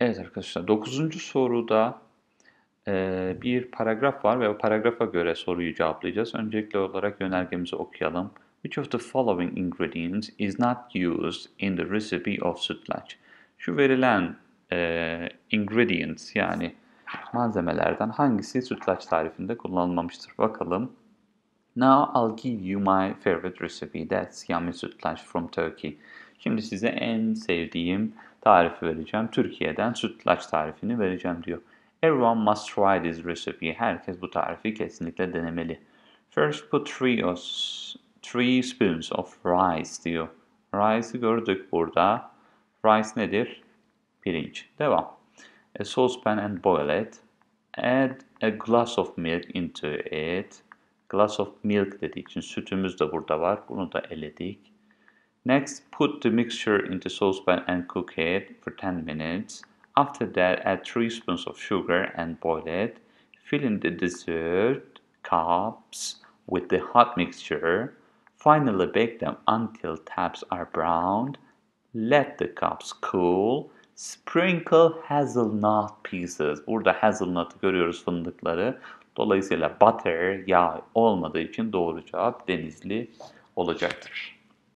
Evet arkadaşlar dokuzuncu soruda e, bir paragraf var ve o paragrafa göre soruyu cevaplayacağız. Öncelikle olarak yönergemizi okuyalım. Which of the following ingredients is not used in the recipe of sütlaç? Şu verilen e, ingredients yani malzemelerden hangisi sütlaç tarifinde kullanılmamıştır? Bakalım. Now I'll give you my favorite recipe. That's yummy sütlaç from Turkey. Şimdi size en sevdiğim tarifi vereceğim. Türkiye'den sütlaç tarifini vereceğim diyor. Everyone must try this recipe. Herkes bu tarifi kesinlikle denemeli. First put three, of, three spoons of rice diyor. Rice'ı gördük burada. Rice nedir? Pirinç. Devam. A saucepan and boil it. Add a glass of milk into it. Glass of milk dediği için sütümüz de burada var. Bunu da eledik. Next, put the mixture into saucepan and cook it for 10 minutes. After that, add 3 spoons of sugar and boil it. Fill in the dessert cups with the hot mixture. Finally, bake them until tops are browned. Let the cups cool. Sprinkle hazelnut pieces. Burada hazelnut görüyoruz fındıkları. Dolayısıyla butter, yağ olmadığı için doğru cevap denizli olacaktır.